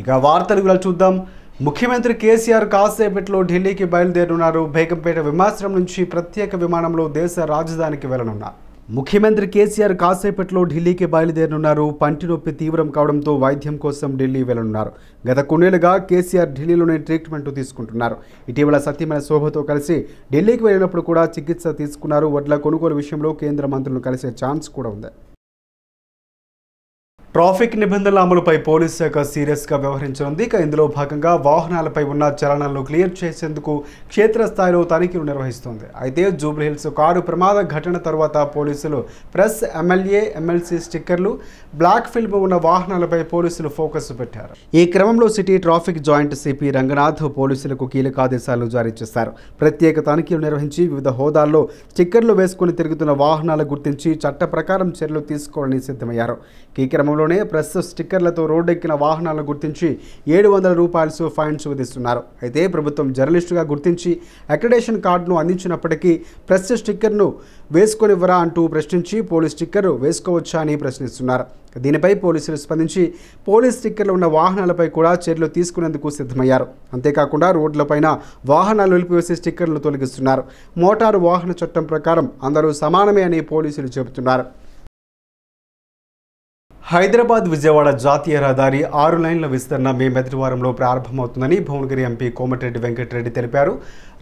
ఇక వార్తలు కూడా చూద్దాం ముఖ్యమంత్రి కేసీఆర్ కాసేపట్లో ఢిల్లీకి బయలుదేరనున్నారు బేగంపేట విమాశ్రయం నుంచి ప్రత్యేక విమానంలో దేశ రాజధానికి వెళ్లనున్నారు ముఖ్యమంత్రి కేసీఆర్ కాసేపట్లో ఢిల్లీకి బయలుదేరనున్నారు పంటి నొప్పి తీవ్రం కావడంతో వైద్యం కోసం ఢిల్లీ వెళ్లనున్నారు గత కొన్నేళ్లుగా కేసీఆర్ ఢిల్లీలోనే ట్రీట్మెంట్ తీసుకుంటున్నారు ఇటీవల సత్యమైన శోభతో కలిసి ఢిల్లీకి వెళ్ళినప్పుడు కూడా చికిత్స తీసుకున్నారు వడ్ల కొనుగోలు విషయంలో కేంద్ర మంత్రులను కలిసే ఛాన్స్ కూడా ఉంది ట్రాఫిక్ నిబంధనల అమలుపై పోలీస్ శాఖ సీరియస్గా వ్యవహరించనుంది ఇక ఇందులో భాగంగా వాహనాలపై ఉన్న చలనాలను క్లియర్ చేసేందుకు క్షేత్రస్థాయిలో తనిఖీలు నిర్వహిస్తోంది అయితే జూబ్లీహిల్స్ కారు ప్రమాద ఘటన తర్వాత పోలీసులు ప్రెస్ ఎమ్మెల్యే ఎమ్మెల్సీ స్టిక్కర్లు బ్లాక్ ఫిల్మ్ ఉన్న వాహనాలపై పోలీసులు ఫోకస్ పెట్టారు ఈ క్రమంలో city traffic joint CP Ranganath పోలీసులకు కీలక ఆదేశాలు జారీ చేశారు ప్రత్యేక తనిఖీలు నిర్వహించి వివిధ హోదాల్లో స్టిక్కర్లు వేసుకుని తిరుగుతున్న వాహనాలు గుర్తించి చట్ట ప్రకారం చర్యలు తీసుకోవాలని సిద్ధమయ్యారు ఈ క్రమంలో సమయంలోనే ప్రస్తుత స్టిక్కర్లతో రోడ్డెక్కిన వాహనాలను గుర్తించి ఏడు వందల రూపాయలు ఫైన్స్ విధిస్తున్నారు అయితే ప్రభుత్వం జర్నలిస్టుగా గుర్తించి అక్రిడేషన్ కార్డును అందించినప్పటికీ ప్రస్తుత స్టిక్కర్ను వేసుకొనివ్వరా అంటూ ప్రశ్నించి పోలీస్ స్టిక్కర్ వేసుకోవచ్చా అని ప్రశ్నిస్తున్నారు దీనిపై పోలీసులు స్పందించి పోలీస్ స్టిక్కర్లు ఉన్న వాహనాలపై కూడా చర్యలు తీసుకునేందుకు సిద్ధమయ్యారు అంతేకాకుండా రోడ్లపైన వాహనాలు నిలిపివేసి స్టిక్కర్లను తొలగిస్తున్నారు మోటారు వాహన చట్టం ప్రకారం అందరూ సమానమే అని పోలీసులు చెబుతున్నారు హైదరాబాద్ విజయవాడ జాతీయ రహదారి ఆరు లైన్ల విస్తరణ మే మొదటి వారంలో ప్రారంభమవుతుందని భువనగిరి ఎంపీ కోమటిరెడ్డి వెంకటరెడ్డి తెలిపారు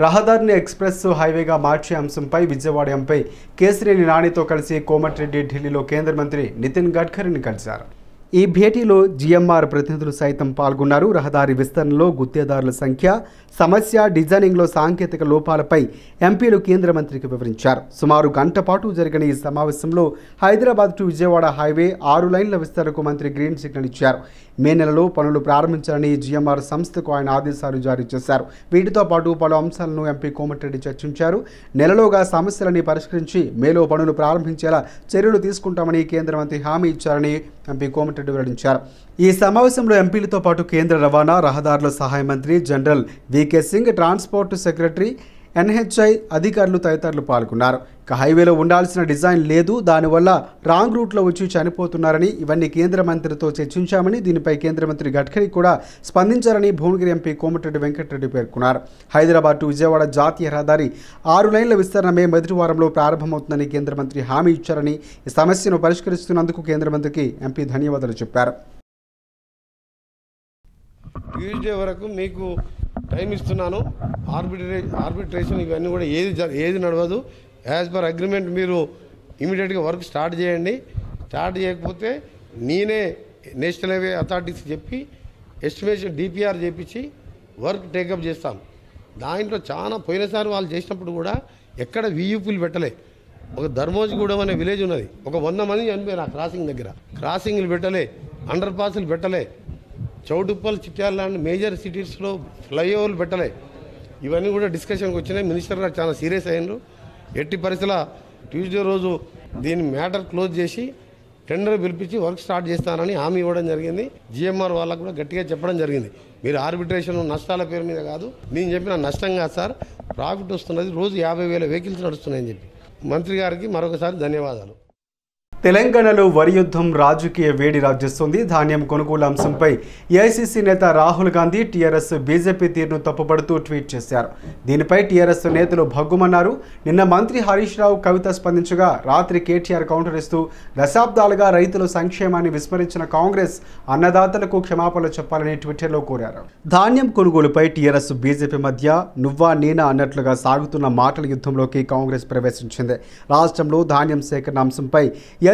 రహదారిని ఎక్స్ప్రెస్ హైవేగా మార్చే అంశంపై విజయవాడ ఎంపై కేసరేని నానితో కలిసి కోమటిరెడ్డి ఢిల్లీలో కేంద్ర మంత్రి నితిన్ గడ్కరీని కలిశారు ఈ భేటీలో జిఎంఆర్ ప్రతినిధులు సైతం పాల్గొన్నారు రహదారి విస్తరణలో గుత్తేదారుల సంఖ్య సమస్య డిజైనింగ్లో సాంకేతిక లోపాలపై ఎంపీలు కేంద్ర మంత్రికి వివరించారు సుమారు గంట పాటు జరిగిన ఈ సమావేశంలో హైదరాబాద్ టు విజయవాడ హైవే ఆరు లైన్ల విస్తరణకు మంత్రి గ్రీన్ సిగ్నల్ ఇచ్చారు మే నెలలో పనులు ప్రారంభించాలని జిఎంఆర్ సంస్థకు ఆయన ఆదేశాలు జారీ చేశారు వీటితో పాటు పలు అంశాలను ఎంపీ కోమటిరెడ్డి చర్చించారు నెలలోగా సమస్యలని పరిష్కరించి మేలో పనులు ప్రారంభించేలా చర్యలు తీసుకుంటామని కేంద్ర మంత్రి హామీ ఇచ్చారని ఎంపీ కోమటిరెడ్డి రెడ్డి వెల్లడించారు ఈ సమావేశంలో ఎంపీలతో పాటు కేంద్ర రవాణా రహదారుల సహాయ మంత్రి general VK Singh transport secretary NHI అధికారులు తదితరులు పాల్గొన్నారు ఇక హైవేలో ఉండాల్సిన డిజైన్ లేదు దానివల్ల రాంగ్ రూట్లో వచ్చి చనిపోతున్నారని ఇవన్నీ కేంద్ర మంత్రితో చర్చించామని దీనిపై కేంద్ర మంత్రి గడ్కరీ కూడా స్పందించారని భువనగిరి ఎంపీ కోమటిరెడ్డి వెంకటరెడ్డి పేర్కొన్నారు హైదరాబాద్ టు విజయవాడ జాతీయ రహదారి ఆరు లైన్ల విస్తరణమే మొదటి వారంలో ప్రారంభమవుతుందని కేంద్ర మంత్రి హామీ ఇచ్చారని ఈ సమస్యను పరిష్కరిస్తున్నందుకు కేంద్ర మంత్రికి ఎంపీ ధన్యవాదాలు చెప్పారు ట్యూస్డే వరకు మీకు టైం ఇస్తున్నాను ఆర్బిట్రే ఆర్బిట్రేషన్ ఇవన్నీ కూడా ఏది ఏది నడవదు యాజ్ పర్ అగ్రిమెంట్ మీరు ఇమీడియట్గా వర్క్ స్టార్ట్ చేయండి స్టార్ట్ చేయకపోతే నేనే నేషనల్ హైవే అథారిటీస్ చెప్పి ఎస్టిమేషన్ డిపిఆర్ చేపించి వర్క్ టేకప్ చేస్తాం దాంట్లో చాలా పోయినసారి వాళ్ళు చేసినప్పుడు కూడా ఎక్కడ వీయూపీలు పెట్టలే ఒక ధర్మోజ్గూడెం అనే విలేజ్ ఉన్నది ఒక వంద మంది చనిపోయారు ఆ క్రాసింగ్ దగ్గర క్రాసింగ్లు పెట్టలే అండర్ పాస్లు పెట్టలే చౌటుప్పల్ చిట్యాల లాంటి మేజర్ సిటీస్లో ఫ్లైఓవర్లు పెట్టలే ఇవన్నీ కూడా డిస్కషన్కి వచ్చినాయి మినిస్టర్ గారు చాలా సీరియస్ అయినారు ఎట్టి పరిస్థితుల ట్యూస్డే రోజు దీని మ్యాటర్ క్లోజ్ చేసి టెండర్ పిలిపించి వర్క్ స్టార్ట్ చేస్తానని హామీ ఇవ్వడం జరిగింది జిఎంఆర్ వాళ్ళకు కూడా గట్టిగా చెప్పడం జరిగింది మీరు ఆర్బిట్రేషన్ నష్టాల పేరు మీద కాదు నేను చెప్పిన నష్టం కాదు సార్ ప్రాఫిట్ వస్తున్నది రోజు యాభై వేల వెహికల్స్ నడుస్తున్నాయని చెప్పి మంత్రి గారికి మరొకసారి ధన్యవాదాలు తెలంగాణలో వరి యుద్ధం రాజకీయ వేడి రాజేస్తుంది ధాన్యం కొనుగోలు అంశంపై ఏఐసిసి నేత రాహుల్ గాంధీ టీఆర్ఎస్ బీజేపీ తీరును తప్పుపడుతూ ట్వీట్ చేశారు దీనిపై టీఆర్ఎస్ నేతలు భగ్గుమన్నారు నిన్న మంత్రి హరీష్ రావు కవిత స్పందించగా రాత్రి కేటీఆర్ కౌంటర్ ఇస్తూ దశాబ్దాలుగా రైతుల సంక్షేమాన్ని విస్మరించిన కాంగ్రెస్ అన్నదాతలకు క్షమాపణలు చెప్పాలని ట్విట్టర్లో కోరారు ధాన్యం కొనుగోలుపై టీఆర్ఎస్ బీజేపీ మధ్య నువ్వా నేనా అన్నట్లుగా సాగుతున్న మాటల యుద్ధంలోకి కాంగ్రెస్ ప్రవేశించింది రాష్ట్రంలో ధాన్యం సేకరణ అంశంపై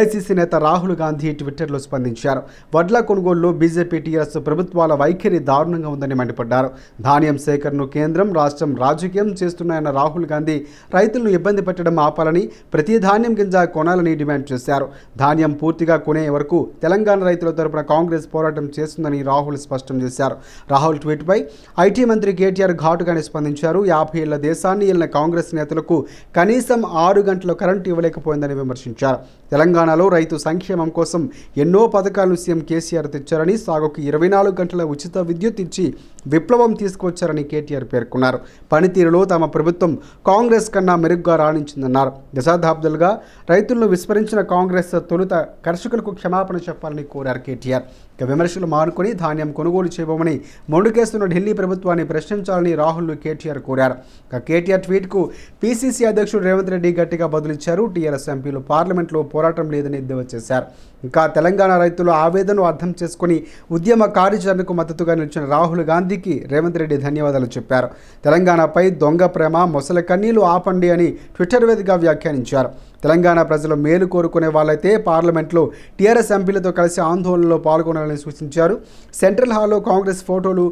ఏఐసిసి నేత రాహుల్ గాంధీ ట్విట్టర్లో స్పందించారు వడ్ల కొనుగోలులో బీజేపీ టీఆర్ఎస్ ప్రభుత్వాల వైఖరి దారుణంగా ఉందని మండిపడ్డారు ధాన్యం సేకరణను కేంద్రం రాష్ట్రం రాజకీయం చేస్తున్నాయన్న రాహుల్ గాంధీ రైతులను ఇబ్బంది పెట్టడం ఆపాలని ప్రతి ధాన్యం గింజ కొనాలని డిమాండ్ చేశారు ధాన్యం పూర్తిగా కొనే వరకు తెలంగాణ రైతుల తరపున కాంగ్రెస్ పోరాటం చేస్తుందని రాహుల్ స్పష్టం చేశారు రాహుల్ ట్వీట్పై ఐటీ మంత్రి కేటీఆర్ ఘాటుగానే స్పందించారు యాభై ఏళ్ల దేశాన్ని వెళ్ళిన కాంగ్రెస్ నేతలకు కనీసం ఆరు గంటల కరెంటు ఇవ్వలేకపోయిందని విమర్శించారు తెలంగాణలో రైతు సంక్షేమం కోసం ఎన్నో పథకాలు సీఎం కేసీఆర్ తెచ్చారని సాగుకు ఇరవై నాలుగు గంటల ఉచిత విద్యుత్ ఇచ్చి విప్లవం తీసుకొచ్చారని కేటీఆర్ పేర్కొన్నారు పనితీరులో తమ ప్రభుత్వం కాంగ్రెస్ కన్నా మెరుగ్గా రాణించిందన్నారు దశాబ్దాలుగా రైతులను విస్మరించిన కాంగ్రెస్ తొలుత కర్షకులకు క్షమాపణ చెప్పాలని కోరారు కేటీఆర్ ఇక విమర్శలు మానుకొని ధాన్యం కొనుగోలు చేయబోమని మొండుకేస్తున్న ఢిల్లీ ప్రభుత్వాన్ని ప్రశ్నించాలని రాహుల్ కేటీఆర్ కోరారు ఇక కేటీఆర్ ట్వీట్కు పీసీసీ అధ్యక్షుడు రేవంత్ రెడ్డి గట్టిగా బదులిచ్చారు టీఆర్ఎస్ ఎంపీలు పార్లమెంట్లో పోరాటం లేదని ఎద్దేవా చేశారు ఇంకా తెలంగాణ రైతులు ఆవేదనను అర్థం చేసుకుని ఉద్యమ కార్యాచరణకు మద్దతుగా నిలిచిన రాహుల్ గాంధీకి రేవంత్ రెడ్డి ధన్యవాదాలు చెప్పారు తెలంగాణపై దొంగ ప్రేమ మొసల కన్నీలు ఆపండి అని ట్విట్టర్ వేదిగా వ్యాఖ్యానించారు తెలంగాణ ప్రజల మేలు కోరుకునే వాళ్ళైతే పార్లమెంట్లో టీఆర్ఎస్ ఎంపీలతో కలిసి ఆందోళనలో పాల్గొనాలని సూచించారు సెంట్రల్ హాల్లో కాంగ్రెస్ ఫోటోలు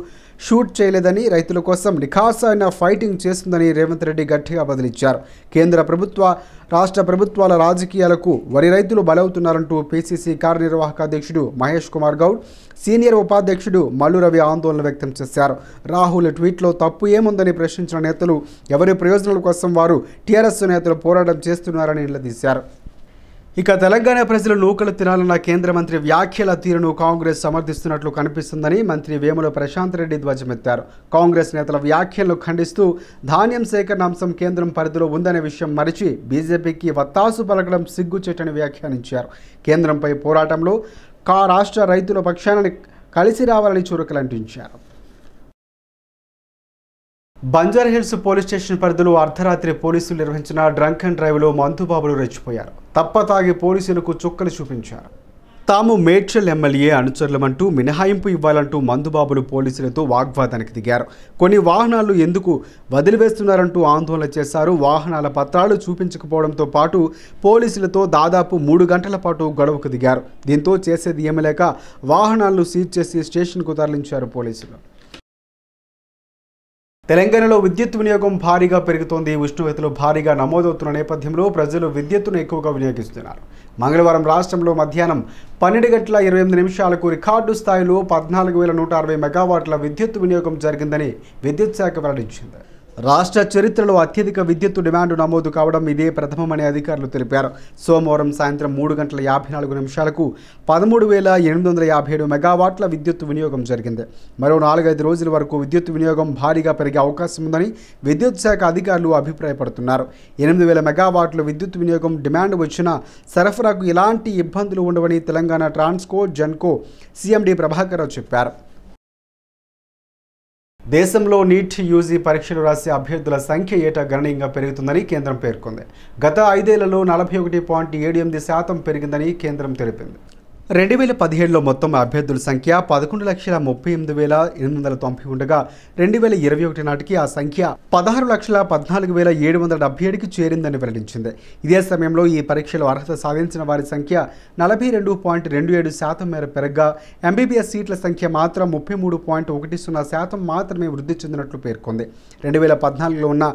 షూట్ చేయలేదని రైతుల కోసం నిఖాస్ అయిన ఫైటింగ్ చేస్తుందని రేవంత్ రెడ్డి గట్టిగా బదిలిచ్చారు కేంద్ర ప్రభుత్వ రాష్ట్ర ప్రభుత్వాల రాజకీయాలకు వరి రైతులు బలవుతున్నారంటూ పీసీసీ కార్యనిర్వాహక అధ్యక్షుడు మహేష్ కుమార్ గౌడ్ సీనియర్ ఉపాధ్యక్షుడు మల్లు రవి ఆందోళన వ్యక్తం చేశారు రాహుల్ ట్వీట్లో తప్పు ఏముందని ప్రశ్నించిన నేతలు ఎవరి ప్రయోజనాల కోసం వారు టీఆర్ఎస్ నేతలు పోరాటం చేస్తున్నారని నిలదీశారు ఇక తెలంగాణ ప్రజలు నూకలు తినాలన్న కేంద్ర మంత్రి వ్యాఖ్యల తీరును కాంగ్రెస్ సమర్థిస్తున్నట్లు కనిపిస్తుందని మంత్రి వేముల ప్రశాంత్ రెడ్డి ధ్వజమెత్తారు కాంగ్రెస్ నేతల వ్యాఖ్యలను ఖండిస్తూ ధాన్యం సేకరణ అంశం కేంద్రం పరిధిలో ఉందనే విషయం మరిచి బీజేపీకి వత్తాసు పలకడం సిగ్గుచేటని వ్యాఖ్యానించారు కేంద్రంపై పోరాటంలో కా రాష్ట్ర రైతుల పక్షాన్ని కలిసి రావాలని చురకలంటించారు బంజర్ హిల్స్ పోలీస్ స్టేషన్ పరిధిలో అర్ధరాత్రి పోలీసులు నిర్వహించిన డ్రంక్ అండ్ డ్రైవ్లో మంతుబాబులు రెచ్చిపోయారు తప్ప తాగి పోలీసులకు చుక్కలు చూపించారు తాము మేడ్చల్ ఎమ్మెల్యే అనుచరులమంటూ మినహాయింపు ఇవ్వాలంటూ మందుబాబులు పోలీసులతో వాగ్వాదానికి దిగారు కొన్ని వాహనాలు ఎందుకు వదిలివేస్తున్నారంటూ ఆందోళన చేశారు వాహనాల పత్రాలు చూపించకపోవడంతో పాటు పోలీసులతో దాదాపు మూడు గంటల పాటు గొడవకు దిగారు దీంతో చేసేది ఏమలేక వాహనాలను సీజ్ చేసి స్టేషన్కు తరలించారు పోలీసులు తెలంగాణలో విద్యుత్ వినియోగం భారీగా పెరుగుతోంది ఉష్ణోగ్రతలు భారీగా నమోదవుతున్న నేపథ్యంలో ప్రజలు విద్యుత్తును ఎక్కువగా వినియోగిస్తున్నారు మంగళవారం రాష్ట్రంలో మధ్యాహ్నం పన్నెండు గంటల ఇరవై ఎనిమిది నిమిషాలకు రికార్డు స్థాయిలో పద్నాలుగు వేల నూట అరవై మెగావాట్ల విద్యుత్ వినియోగం జరిగిందని విద్యుత్ శాఖ వెల్లడించింది రాష్ట్ర చరిత్రలో అత్యధిక విద్యుత్ డిమాండ్ నమోదు కావడం ఇదే ప్రథమమని అధికారులు తెలిపారు సోమవారం సాయంత్రం మూడు గంటల యాభై నాలుగు నిమిషాలకు పదమూడు వేల ఎనిమిది వందల యాభై ఏడు మెగావాట్ల విద్యుత్ వినియోగం జరిగింది మరో నాలుగైదు రోజుల వరకు విద్యుత్ వినియోగం భారీగా పెరిగే అవకాశం ఉందని విద్యుత్ శాఖ అధికారులు అభిప్రాయపడుతున్నారు ఎనిమిది వేల మెగావాట్ల విద్యుత్ వినియోగం డిమాండ్ వచ్చినా సరఫరాకు ఎలాంటి ఇబ్బందులు ఉండవని తెలంగాణ ట్రాన్స్కో జన్కో సీఎండీ ప్రభాకర్ చెప్పారు దేశంలో నీట్ యూజీ పరీక్షలు రాసే అభ్యర్థుల సంఖ్య ఏటా గణనీయంగా పెరుగుతుందని కేంద్రం పేర్కొంది గత ఐదేళ్లలో నలభై ఒకటి పాయింట్ ఏడు ఎనిమిది శాతం పెరిగిందని కేంద్రం తెలిపింది రెండు వేల పదిహేడులో మొత్తం అభ్యర్థుల సంఖ్య పదకొండు లక్షల ముప్పై ఎనిమిది వేల ఎనిమిది వందల తొంభై ఉండగా రెండు వేల ఇరవై ఒకటి నాటికి ఆ సంఖ్య పదహారు లక్షల పద్నాలుగు వేల ఏడు వందల డెబ్బై ఏడుకి చేరిందని వెల్లడించింది ఇదే సమయంలో ఈ పరీక్షలో అర్హత సాధించిన వారి సంఖ్య నలభై రెండు పాయింట్ రెండు ఏడు శాతం మేర పెరగ్గా ఎంబీబీఎస్ సీట్ల సంఖ్య మాత్రం ముప్పై మూడు పాయింట్ ఒకటి సున్నా శాతం మాత్రమే వృద్ధి చెందినట్లు పేర్కొంది రెండు వేల పద్నాలుగులో ఉన్న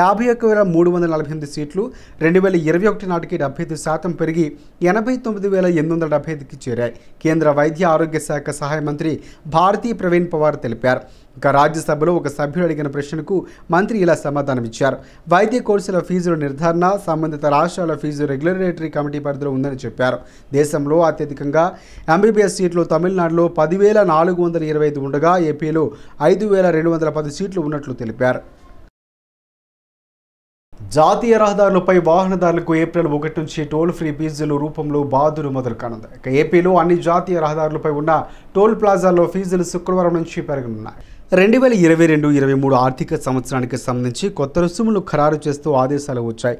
యాభై ఒక్క వేల మూడు వందల నలభై ఎనిమిది సీట్లు రెండు వేల ఇరవై ఒకటి నాటికి డెబ్బై ఐదు శాతం పెరిగి ఎనభై తొమ్మిది వేల ఎనిమిది వందల డెబ్బై ఐదుకి చేరాయి కేంద్ర వైద్య ఆరోగ్య శాఖ సహాయ మంత్రి భారతీ ప్రవీణ్ పవార్ తెలిపారు ఇక రాజ్యసభలో ఒక సభ్యుడు అడిగిన ప్రశ్నకు మంత్రి ఇలా సమాధానం ఇచ్చారు వైద్య కోర్సుల ఫీజుల నిర్ధారణ సంబంధిత రాష్ట్రాల ఫీజు రెగ్యులేటరీ కమిటీ పరిధిలో ఉందని చెప్పారు దేశంలో అత్యధికంగా ఎంబీబీఎస్ సీట్లు తమిళనాడులో పదివేల నాలుగు వందల ఇరవై ఐదు ఉండగా ఏపీలో ఐదు వేల రెండు వందల పది సీట్లు ఉన్నట్లు తెలిపారు జాతీయ రహదారులపై వాహనదారులకు ఏప్రిల్ ఒకటి నుంచి టోల్ ఫ్రీ ఫీజుల రూపంలో బాధులు మొదలు కానుంది ఇక ఏపీలో అన్ని జాతీయ రహదారులపై ఉన్న టోల్ ప్లాజాల్లో ఫీజులు శుక్రవారం నుంచి పెరగనున్నాయి రెండు వేల ఇరవై రెండు ఇరవై మూడు ఆర్థిక సంవత్సరానికి సంబంధించి కొత్త రుసుములు ఖరారు చేస్తూ ఆదేశాలు వచ్చాయి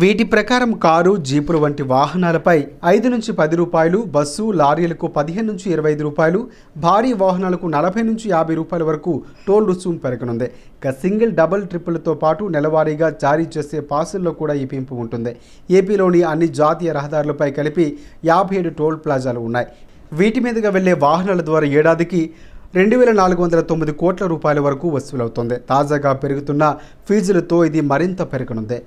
వీటి ప్రకారం కారు జీపులు వంటి వాహనాలపై ఐదు నుంచి పది రూపాయలు బస్సు లారీలకు పదిహేను నుంచి ఇరవై ఐదు రూపాయలు భారీ వాహనాలకు నలభై నుంచి యాభై రూపాయల వరకు టోల్ రుసుము పెరగనుంది ఇక సింగిల్ డబుల్ ట్రిప్పులతో పాటు నెలవారీగా జారీ చేసే పాసుల్లో కూడా ఈ పెంపు ఉంటుంది ఏపీలోని అన్ని జాతీయ రహదారులపై కలిపి యాభై ఏడు టోల్ ప్లాజాలు ఉన్నాయి వీటి మీదుగా వెళ్లే వాహనాల ద్వారా ఏడాదికి రెండు వేల నాలుగు వందల తొమ్మిది కోట్ల రూపాయల వరకు వసూలవుతుంది తాజాగా పెరుగుతున్న ఫీజులతో ఇది మరింత పెరగనుంది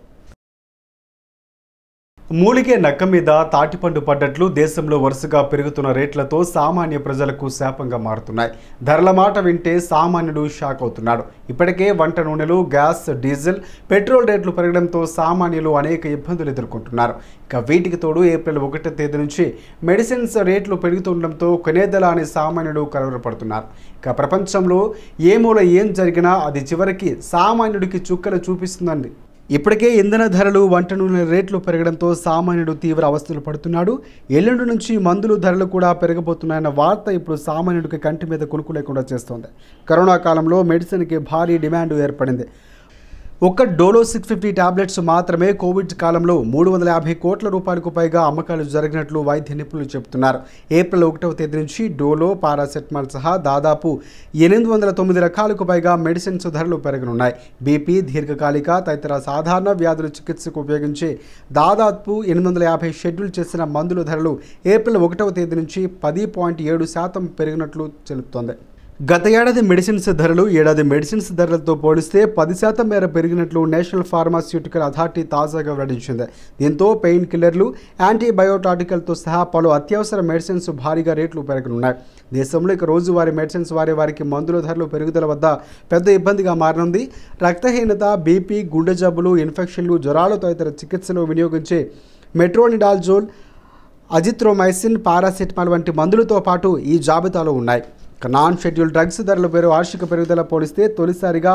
మూలికే నక్క మీద తాటిపండు పడ్డట్లు దేశంలో వరుసగా పెరుగుతున్న రేట్లతో సామాన్య ప్రజలకు శాపంగా మారుతున్నాయి ధరల మాట వింటే సామాన్యుడు షాక్ అవుతున్నాడు ఇప్పటికే వంట నూనెలు గ్యాస్ డీజిల్ పెట్రోల్ రేట్లు పెరగడంతో సామాన్యులు అనేక ఇబ్బందులు ఎదుర్కొంటున్నారు ఇక వీటికి తోడు ఏప్రిల్ ఒకటో తేదీ నుంచి మెడిసిన్స్ రేట్లు పెరుగుతుండడంతో కొనేదల అనే సామాన్యుడు కలవరపడుతున్నారు ఇక ప్రపంచంలో ఏ మూల ఏం జరిగినా అది చివరికి సామాన్యుడికి చుక్కలు చూపిస్తుందండి ఇప్పటికే ఇంధన ధరలు వంట నూనె రేట్లు పెరగడంతో సామాన్యుడు తీవ్ర అవస్థలు పడుతున్నాడు ఎల్లుండి నుంచి మందులు ధరలు కూడా పెరగబోతున్నాయన్న వార్త ఇప్పుడు సామాన్యుడికి కంటి మీద కొనుక్కు లేకుండా చేస్తోంది కరోనా కాలంలో మెడిసిన్కి భారీ డిమాండ్ ఏర్పడింది ఒక్క డోలో సిక్స్ ఫిఫ్టీ ట్యాబ్లెట్స్ మాత్రమే కోవిడ్ కాలంలో మూడు వందల యాభై కోట్ల రూపాయలకు పైగా అమ్మకాలు జరిగినట్లు వైద్య నిపుణులు చెబుతున్నారు ఏప్రిల్ ఒకటవ తేదీ నుంచి డోలో పారాసెటమాల్ సహా దాదాపు ఎనిమిది వందల తొమ్మిది రకాలకు పైగా మెడిసిన్స్ ధరలు పెరగనున్నాయి బీపీ దీర్ఘకాలిక తదితర సాధారణ వ్యాధుల చికిత్సకు ఉపయోగించే దాదాపు ఎనిమిది వందల యాభై షెడ్యూల్ చేసిన మందుల ధరలు ఏప్రిల్ ఒకటవ తేదీ నుంచి పది పాయింట్ ఏడు శాతం పెరిగినట్లు తెలుపుతోంది గత ఏడాది మెడిసిన్స్ ధరలు ఏడాది మెడిసిన్స్ ధరలతో పోలిస్తే పది శాతం మేర పెరిగినట్లు నేషనల్ ఫార్మాస్యూటికల్ అథారిటీ తాజాగా వెల్లడించింది దీంతో పెయిన్ కిల్లర్లు యాంటీబయోటాటికల్తో సహా పలు అత్యవసర మెడిసిన్స్ భారీగా రేట్లు పెరగనున్నాయి దేశంలో ఇక రోజువారీ మెడిసిన్స్ వారి వారికి మందుల ధరలు పెరుగుదల వద్ద పెద్ద ఇబ్బందిగా మారనుంది రక్తహీనత బీపీ గుండె జబ్బులు ఇన్ఫెక్షన్లు జ్వరాలు తదితర చికిత్సలు వినియోగించే మెట్రోనిడాల్జోల్ అజిత్రోమైసిన్ పారాసెటమాల్ వంటి మందులతో పాటు ఈ జాబితాలో ఉన్నాయి నాన్ షెడ్యూల్ డ్రగ్స్ ధరల పేరు వార్షిక పెరుగుదల పోలిస్తే తొలిసారిగా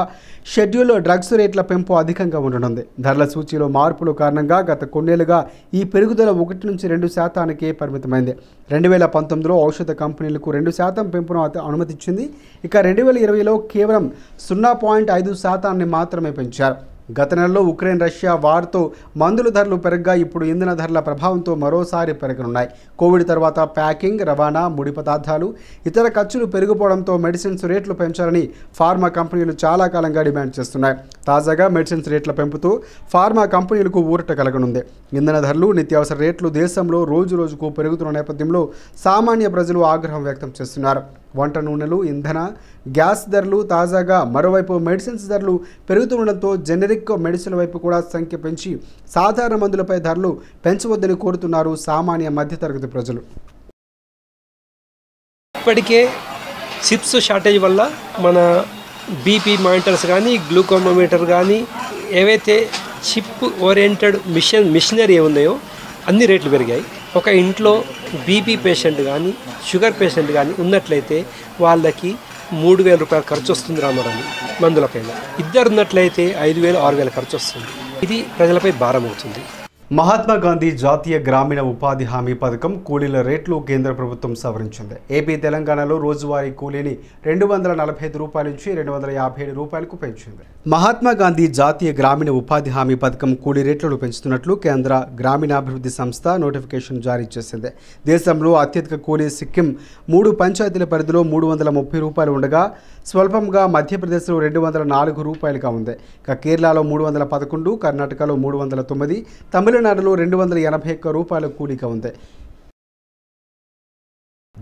షెడ్యూల్లో డ్రగ్స్ రేట్ల పెంపు అధికంగా ఉండనుంది ధరల సూచీలో మార్పుల కారణంగా గత కొన్నేళ్లుగా ఈ పెరుగుదల ఒకటి నుంచి రెండు శాతానికి పరిమితమైంది రెండు వేల పంతొమ్మిదిలో ఔషధ కంపెనీలకు రెండు శాతం పెంపును అనుమతిచ్చింది ఇక రెండు వేల ఇరవైలో కేవలం సున్నా పాయింట్ ఐదు శాతాన్ని మాత్రమే పెంచారు గత నెలలో ఉక్రెయిన్ రష్యా వార్తో మందుల ధరలు పెరగ్గా ఇప్పుడు ఇంధన ధరల ప్రభావంతో మరోసారి పెరగనున్నాయి కోవిడ్ తర్వాత ప్యాకింగ్ రవాణా ముడి పదార్థాలు ఇతర ఖర్చులు పెరిగిపోవడంతో మెడిసిన్స్ రేట్లు పెంచాలని ఫార్మా కంపెనీలు చాలా కాలంగా డిమాండ్ చేస్తున్నాయి తాజాగా మెడిసిన్స్ రేట్ల పెంపుతూ ఫార్మా కంపెనీలకు ఊరట కలగనుంది ఇంధన ధరలు నిత్యావసర రేట్లు దేశంలో రోజు రోజుకు పెరుగుతున్న నేపథ్యంలో సామాన్య ప్రజలు ఆగ్రహం వ్యక్తం చేస్తున్నారు వంట నూనెలు ఇంధన గ్యాస్ ధరలు తాజాగా మరోవైపు మెడిసిన్స్ ధరలు పెరుగుతుండటంతో జెనరిక్ మెడిసిన్ల వైపు కూడా సంఖ్య పెంచి సాధారణ మందులపై ధరలు పెంచవద్దని కోరుతున్నారు సామాన్య మధ్యతరగతి ప్రజలు ఇప్పటికే చిప్స్ షార్టేజ్ వల్ల మన బీపీ మానిటర్స్ కానీ గ్లూకోమోమీటర్ కానీ ఏవైతే చిప్ ఓరియంటెడ్ మిషన్ మిషనరీ ఏమున్నాయో అన్ని రేట్లు పెరిగాయి ఒక ఇంట్లో బీపీ పేషెంట్ కానీ షుగర్ పేషెంట్ కానీ ఉన్నట్లయితే వాళ్ళకి మూడు వేల రూపాయలు ఖర్చు వస్తుంది రామారావు మందులపైన ఇద్దరు ఉన్నట్లయితే ఐదు వేలు ఆరు వేల ఖర్చు వస్తుంది ఇది ప్రజలపై భారం అవుతుంది మహాత్మా గాంధీ జాతీయ గ్రామీణ ఉపాధి హామీ పథకం కూలీల రేట్లు కేంద్ర ప్రభుత్వం సవరించింది ఏపీ తెలంగాణలో రోజువారీ కూలీని రెండు వందల నలభై ఐదు రూపాయల నుంచి రెండు వందల యాభై ఏడు రూపాయలకు పెంచింది మహాత్మా గాంధీ జాతీయ గ్రామీణ ఉపాధి హామీ పథకం కూలీ రేట్లను పెంచుతున్నట్లు కేంద్ర గ్రామీణాభివృద్ధి సంస్థ నోటిఫికేషన్ జారీ చేసింది దేశంలో అత్యధిక కూలీ సిక్కిం మూడు పంచాయతీల పరిధిలో మూడు వందల ముప్పై రూపాయలు ఉండగా స్వల్పంగా మధ్యప్రదేశ్లో రెండు వందల నాలుగు రూపాయలుగా ఉంది ఇక కేరళలో మూడు వందల పదకొండు కర్ణాటకలో మూడు వందల తొమ్మిది తమిళ తమిళనాడులో రెండు వందల ఎనభై ఒక్క రూపాయల కూడిక ఉంది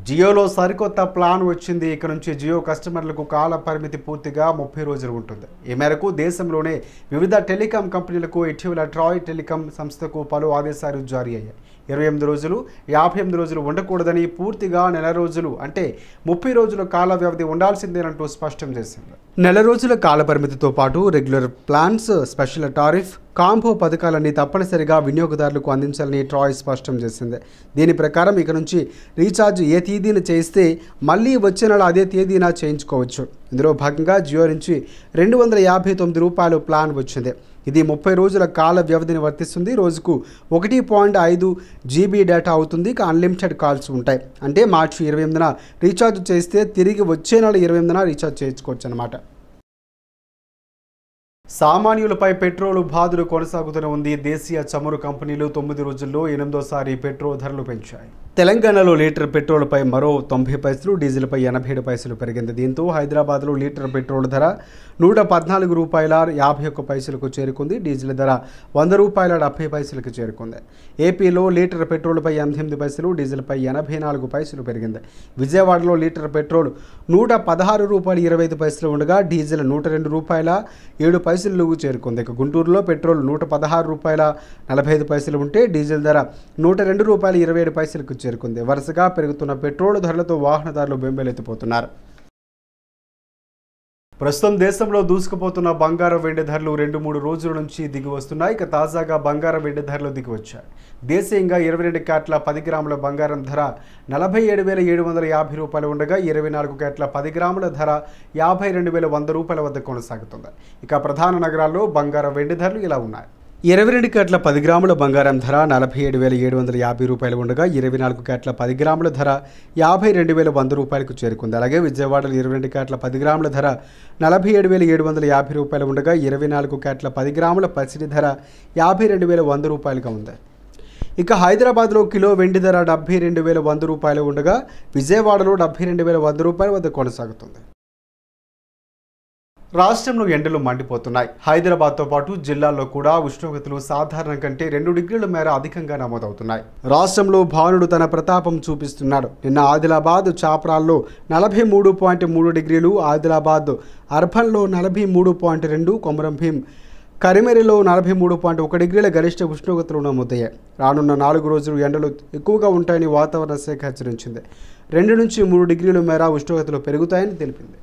జియోలో సరికొత్త ప్లాన్ వచ్చింది ఇక నుంచి జియో కస్టమర్లకు కాల పరిమితి పూర్తిగా ముప్పై రోజులు ఉంటుంది ఈ మేరకు దేశంలోనే వివిధ టెలికాం కంపెనీలకు ఇటీవల ట్రాయ్ టెలికాం సంస్థకు పలు ఆదేశాలు జారీ అయ్యాయి ఇరవై ఎనిమిది రోజులు యాభై ఎనిమిది రోజులు ఉండకూడదని పూర్తిగా నెల రోజులు అంటే ముప్పై రోజుల కాల వ్యవధి ఉండాల్సిందేనంటూ స్పష్టం చేసింది నెల రోజుల కాల పరిమితితో పాటు regular plans special tariff combo పథకాలన్నీ తప్పనిసరిగా వినియోగదారులకు అందించాలని ట్రాయ్ స్పష్టం చేసింది దీని ప్రకారం ఇక నుంచి రీఛార్జ్ ఏ తేదీన చేస్తే మళ్ళీ వచ్చే నెల అదే తేదీన చేయించుకోవచ్చు ఇందులో భాగంగా జియో నుంచి రెండు వందల యాభై తొమ్మిది రూపాయలు ప్లాన్ వచ్చింది ఇది ముప్పై రోజుల కాల వ్యవధిని వర్తిస్తుంది రోజుకు ఒకటి పాయింట్ ఐదు జీబీ డేటా అవుతుంది అన్లిమిటెడ్ కాల్స్ ఉంటాయి అంటే మార్చి ఇరవై ఎనిమిదిన రీఛార్జ్ చేస్తే తిరిగి వచ్చే నెల ఇరవై ఎనిమిదిన రీఛార్జ్ చేయించుకోవచ్చు అనమాట సామాన్యులపై పెట్రోలు బాధలు కొనసాగుతూనే ఉంది దేశీయ చమురు కంపెనీలు తొమ్మిది రోజుల్లో ఎనిమిదోసారి పెట్రోల్ ధరలు పెంచాయి తెలంగాణలో లీటర్ పెట్రోల్పై మరో తొంభై పైసలు డీజిల్పై ఎనభై ఏడు పైసలు పెరిగింది దీంతో హైదరాబాద్లో లీటర్ పెట్రోల్ ధర నూట పద్నాలుగు రూపాయల యాభై ఒక్క పైసలకు చేరుకుంది డీజిల్ ధర వంద రూపాయల డెబ్బై పైసలకు చేరుకుంది ఏపీలో లీటర్ పెట్రోల్పై ఎనిమిది పైసలు డీజిల్పై ఎనభై నాలుగు పైసలు పెరిగింది విజయవాడలో లీటర్ పెట్రోల్ నూట పదహారు రూపాయలు ఇరవై ఐదు పైసలు ఉండగా డీజిల్ నూట రెండు రూపాయల ఏడు పైసలు పైసలు చేరుకుంది ఇక గుంటూరులో పెట్రోల్ నూట పదహారు రూపాయల నలభై ఐదు పైసలు ఉంటే డీజిల్ ధర నూట రెండు రూపాయల ఇరవై ఏడు పైసలకు చేరుకుంది వరుసగా పెరుగుతున్న పెట్రోల్ ధరలతో వాహనదారులు బెంబేలెత్తిపోతున్నారు ప్రస్తుతం దేశంలో దూసుకుపోతున్న బంగారం వెండి ధరలు రెండు మూడు రోజుల నుంచి దిగి వస్తున్నాయి ఇక తాజాగా బంగారం వెండి ధరలు దిగి వచ్చాయి దేశీయంగా ఇరవై రెండు క్యాట్ల పది గ్రాముల బంగారం ధర నలభై ఏడు వేల ఏడు వందల యాభై రూపాయలు ఉండగా ఇరవై నాలుగు క్యాట్ల పది గ్రాముల ధర యాభై రెండు వేల వంద రూపాయల వద్ద కొనసాగుతుంది ఇక ప్రధాన నగరాల్లో బంగారం వెండి ధరలు ఇలా ఉన్నాయి ఇరవై రెండు కేట్ల పది గ్రాముల బంగారం ధర నలభై ఏడు వేల ఏడు వందల యాభై రూపాయలు ఉండగా ఇరవై నాలుగు కేట్ల పది గ్రాముల ధర యాభై రెండు వేల వంద రూపాయలకు చేరుకుంది అలాగే విజయవాడలో ఇరవై రెండు కేట్ల పది గ్రాముల ధర నలభై ఏడు వేల ఏడు వందల యాభై రూపాయలు ఉండగా ఇరవై నాలుగు కేట్ల పది గ్రాముల పసిడి ధర యాభై రెండు వేల వంద రూపాయలుగా ఉంది ఇక హైదరాబాద్లో కిలో వెండి ధర డెబ్బై రెండు వేల వంద రూపాయలు ఉండగా విజయవాడలో డెబ్బై రెండు వేల వంద రూపాయల వద్ద కొనసాగుతుంది రాష్ట్రంలో ఎండలు మండిపోతున్నాయి హైదరాబాద్తో పాటు జిల్లాల్లో కూడా ఉష్ణోగ్రతలు సాధారణ కంటే రెండు డిగ్రీల మేర అధికంగా నమోదవుతున్నాయి రాష్ట్రంలో భానుడు తన ప్రతాపం చూపిస్తున్నాడు నిన్న ఆదిలాబాద్ చాప్రాల్లో నలభై మూడు పాయింట్ మూడు డిగ్రీలు ఆదిలాబాద్ అర్బన్లో నలభై మూడు పాయింట్ రెండు కొమరం కరిమెరిలో నలభై మూడు పాయింట్ ఒక డిగ్రీల గరిష్ట ఉష్ణోగ్రతలు నమోదయ్యాయి రానున్న నాలుగు రోజులు ఎండలు ఎక్కువగా ఉంటాయని వాతావరణ శాఖ హెచ్చరించింది రెండు నుంచి మూడు డిగ్రీల మేర ఉష్ణోగ్రతలు పెరుగుతాయని తెలిపింది